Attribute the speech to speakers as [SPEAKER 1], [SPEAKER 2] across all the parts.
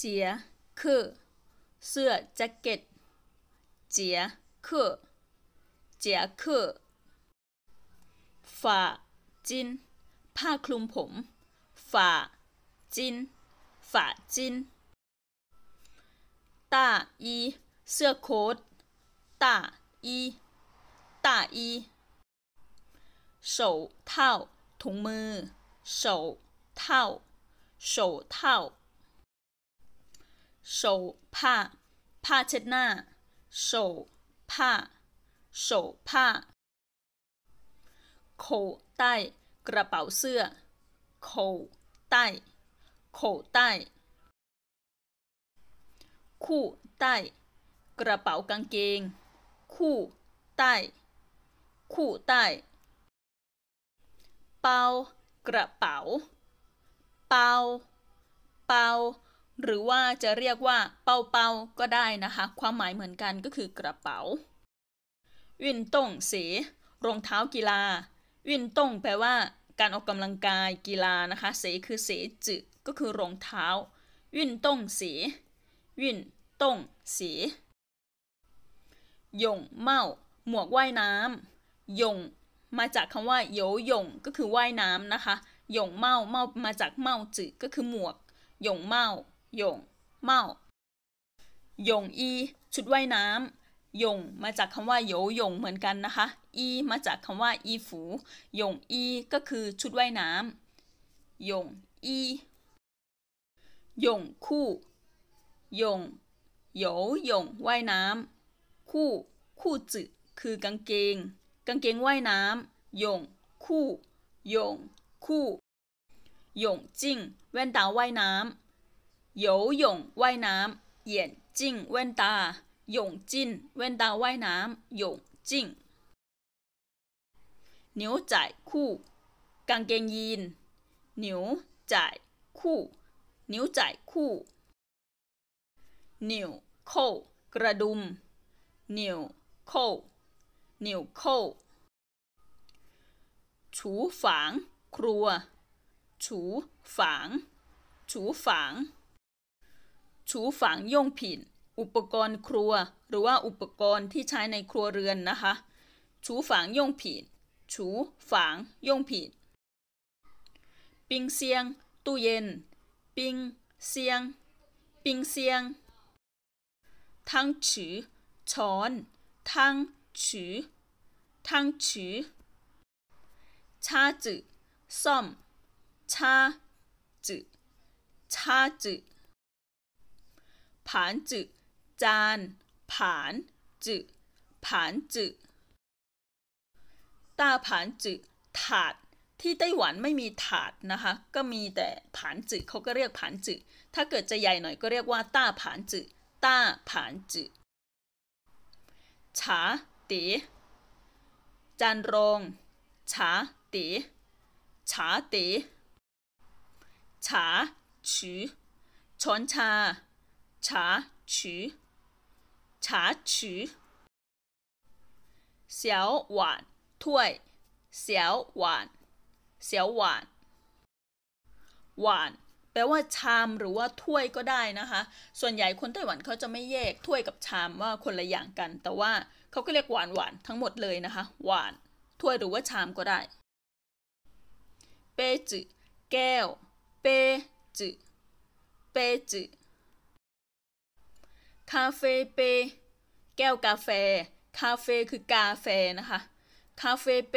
[SPEAKER 1] จียคือเสื้อแจ็คเก็ตเจียคือเจียคือฝาจินผ้าคลุมผมฝาจินฝาจินตาอี เสื้อโค้ทตาอีตาอี手套ถุงมือ手套手套手ผ้าผ้าเช็ดหน้า手ผ้า手ผ้า口袋กระเป๋าเสื้อ口袋口袋คู่ใต้กระเป๋ากางเกงคู่ใต้คู่ใต้เปากระเป๋า เปาเปาหรือว่าจะเรียกว่าเป่าเปาก็ได้นะคะ ความหมายเหมือนกันก็คือกระเป๋า วิ่นต้งเสรองเท้ากีฬา วิ่นต้งแปลว่าการออกกำลังกายกีฬานะคะ เสคือเสจึก็คือรองเท้า วิ่นต้งเสวิ่นต้งเสยงเมา หมวกว่ายน้ำยงมาจากคำว่าโยยงก็คือว่ายน้ำนะคะ หยงเมา เมา มาจากเมาจืก็คือหมวก หยงเมาหยงเมาหยงอีชุดว่ายน้ำหยงมาจากคำว่าโยหยงเหมือนกันนะคะอีมาจากคำว่าอีฝูหยงอีก็คือชุดว่ายน้ำหยงอีหยงคู่หยงโยหยงว่ายน้ำคู่คู่จืคือกางเกง กางเกงว่ายน้ำหยงคู่หยงคู่หยงจิ้งแว่นตาว่ายน้ำโยหยงว่ายน้ำเหยีนจิงแว่นตายงจิงนแว่นตาว่ายน้ำยงจิงหนิวจ่ายคู่กางเกงยีนหนิวจ่ายคู่หนิวจ่ายคู่หนิวโคกระดุมหนิวโคเหนิวโคชูฝางครัวชูฝางชูฝางชูฝังย่งผินอุปกรณ์ครัว หรือว่าอุปกรณ์ที่ใช้ในครัวเรือนนะคะชูฝังย่งผินชูฝังย่งผินปิงเซียงตู้เย็นปิงเซียงปิงเซียงทั้งฉือช้อนทั้งฉือทั้งฉือชาจื้อซ่อมชาจื้อชาจื้อผานจืจานผานจืผานจืตาผานจืถาด ที่ไต้หวันไม่มีถาดนะคะ ก็มีแต่ผานจืเขาก็เรียกผานจืถ้าเกิดจะใหญ่หน่อยก็เรียกว่าต้าผานจืต้าผานจืฉาเต๋จานรองฉาเต๋ฉาเต๋ฉาฉือช้อนชา查取，查取。小碗ถ้小碗小碗หวานแปลว่า ชาม หรือว่า ถ้วย ก็ได้นะคะ ส่วนใหญ่ คนไต้หวันเขาจะไม่แยก ถ้วย กับ ชาม ว่า คนละอย่าง กัน แต่ว่าเขาก็ เรียกหวานหวานทั้งหมด เลยนะคะ หวาน ถ้วย หรือว่า ชาม ก็ได้ เปจืแก้วเปจืเปจืคาเฟ่เป แก้วกาแฟ คาเฟ่คือกาแฟ นะคะคาเฟ่เป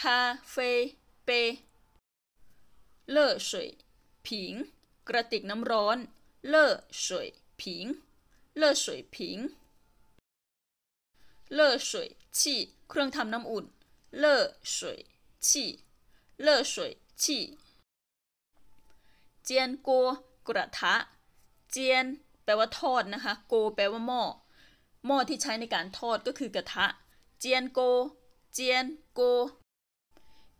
[SPEAKER 1] คาเฟ่เปเลอสวยผิง กระติกน้ำร้อนเลอสวยผิงเลอสวยผิงเลอสวยชีเครื่องทำน้ำอุ่นเลอสวยชีเลอสวยชีเจียนกัวกระทะเจียนแปลว่าทอดนะคะ โก แปลว่าหม้อ หม้อที่ใช้ในการทอดก็คือกระทะ เจียนโก เจียนโก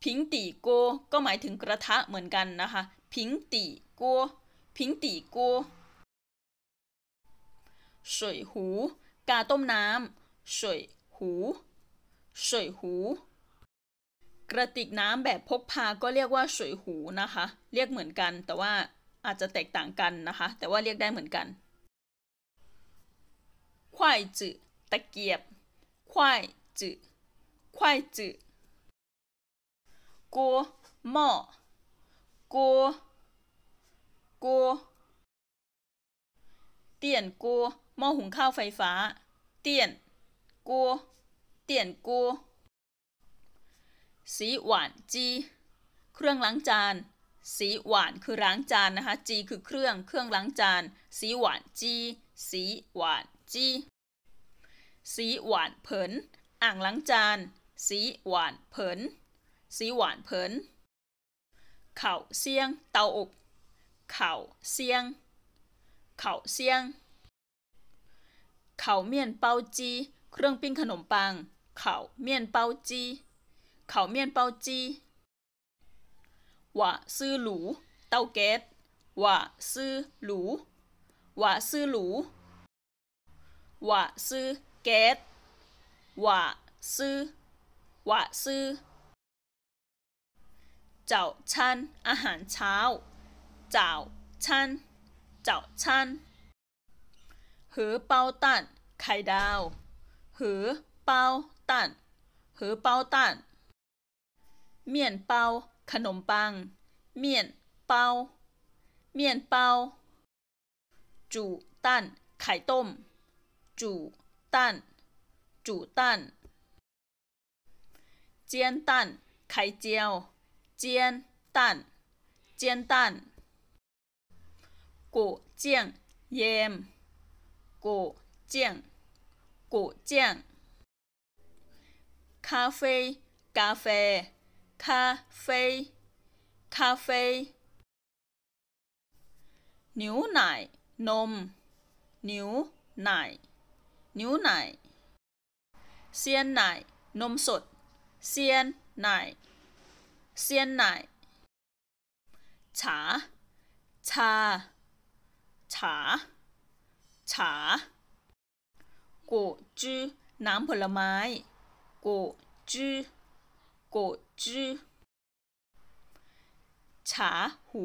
[SPEAKER 1] ผิงตีโก ก็หมายถึงกระทะเหมือนกันนะคะ ผิงตีโก ผิงตีโกสวยหู กาต้มน้ำสวยหูสวยหู กระติกน้ำแบบพกพาก็เรียกว่าสวยหูนะคะ เรียกเหมือนกัน แต่ว่าอาจจะแตกต่างกันนะคะ แต่ว่าเรียกได้เหมือนกันควายจืตะเกียบควายจืควายจืกัวหม้อกัวกัวเตียนกัวหม้อหุงข้าวไฟฟ้าเตียนกัวเตียนกัวสีหวานจีเครื่องล้างจานสีหวานคือล้างจานนะคะจีคือเครื่องเครื่องล้างจานสีหวานจีสีหวานจีสีหวานเผินอ่างล้างจานสีหวานเผินสีหวานเผินเข่าเซียงเตาอบเข่าเซียงเข่าเซียงเข่าเมียนเปาจีเครื่องปิ้งขนมปังเข่าเมียนเปาจีเข่าเมียนเปาจีว่าซื้อหลูเตาแก๊สว่าซื้อหลูว่าซื้อหลูวะซื้อเกตวะซื้อวะซื้อเจ้าชันอาหารเช้าเจ้าชันเจ้าชันหือเปาตันไข่ดาวหือเปาตันหือเปาตันเมี่ยนเปาขนมปังเมี่ยนเปาเมี่ยนเปาจู่ตันไข่ต้ม chủ tàn chủ tàn chiên tàn khai chiêu chiên tàn chiên tàn cổ chiên yêm cổ chiên cổ chiên cà phê cà phê cà phê cà phê 牛奶 nôm 牛奶นิ้วไหนเซียนไหนนมสดเซียนไหนเซียนไหนชาชาชาชาโกจื้อน้ำผลไม้โกจื้อโกจื้อฉาหู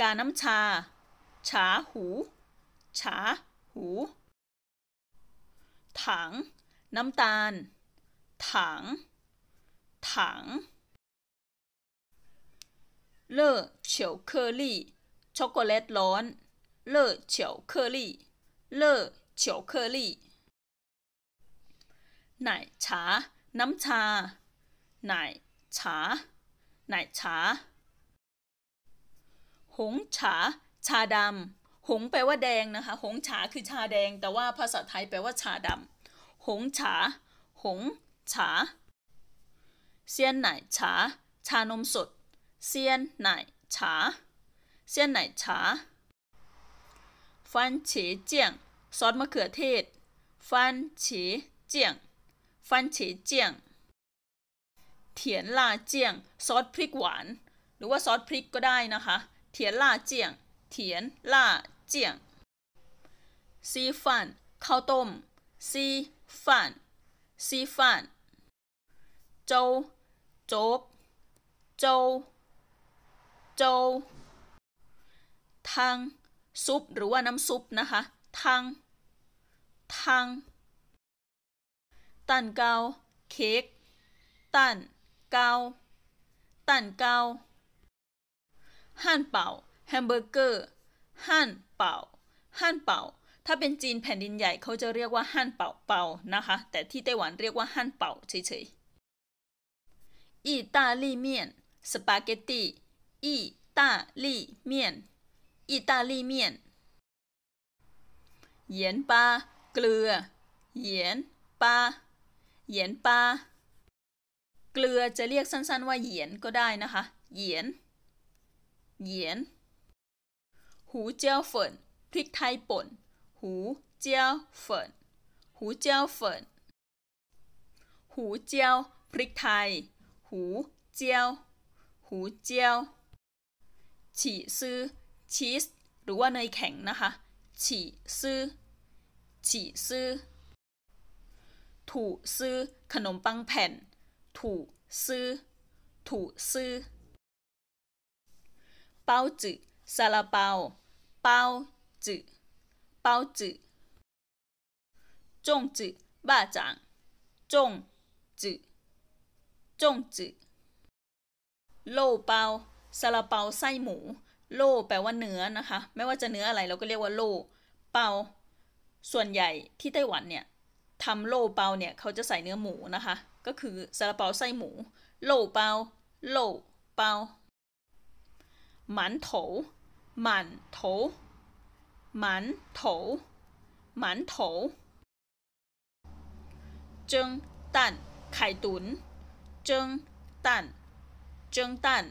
[SPEAKER 1] กาน้ำชาชาหูชาหูถังน้ำตาลถังถังเลอเฉียวเคอรี่ช็อกโกแลตร้อนเลอเฉียวเคอรี่ เลอเฉียวเคอรี่奶茶น้ำชา奶茶奶茶หงาชาดำหงแปลว่าแดงนะคะหงชาคือชาแดงแต่ว่าภาษาไทยแปลว่าชาดำหงฉาหงฉาเซียนไนฉาชานมสด เซียนไหนฉาเซียนไหนฉาฟันเฉเจียง ซอสมะเขือเทศฟันเฉเจียงฟันเฉเจียงเถียนลาเจียงซอสพริกหวาน หรือว่าซอสพริกก็ได้นะคะเถียนลาเจียงเถียนลาเจียงซีฟันข้าวต้มซีฟันซีฟันโจโจบโจโจทางซุปหรือว่าน้ำซุปนะคะทางทางตันเกาเค้กตันเกาตันเกาหันเป่าแฮมเบอร์เกอร์หันเป่าหันเป่าถ้าเป็นจีนแผ่นดินใหญ่เขาจะเรียกว่าฮั่นเป่าเป่านะคะ แต่ที่ไต้หวัน เรียกว่าฮั่นเป่าเฉยๆอิตาลีเมียนสปาเกตตีอิตาลีเมียนอิตาลีเมียนเหยียนปลาเกลือเหยียนปลาเหยียนปลาเกลือจะเรียกสั้นๆว่าเหยียนก็ได้นะคะ เหยียน เหยียน หูเจียวฝนพริกไทยป่น胡椒粉胡椒粉หูเจียวพริกไทย หูเจียวหูเจียวฉีซื้อชีส หรือว่าเนยแข็งนะคะฉีซื้อฉีซื้อถูซื้อขนมปังแผ่น ถูซื้อถูซื้อเป้าจซาลาเปาเป้าจ包子าจือจงจือบาจางจงจือจงจือโลเปา ซาลาเปาไส้หมู โลแปลว่าเนื้อนะคะ ไม่ว่าจะเนื้ออะไรเราก็เรียกว่าโลเปา ส่วนใหญ่ที่ไต้หวันเนี่ยทำโลเปาเนี่ยเขาจะใส่เนื้อหมูนะคะ ก็คือซาลาเปาไส้หมู โลเปา โลเปา หมันโถหมันโถหมันโถหมันโถจึงตันไข่ตุนจึงตันจึงตัน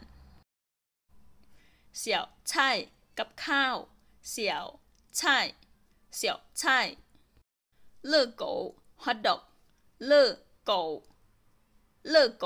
[SPEAKER 1] เสี่ยวใช่กับข้าวเสี่ยวใช่เสี่ยวใช่เลิกโกฮัทดอกเลิกโกเลิกโก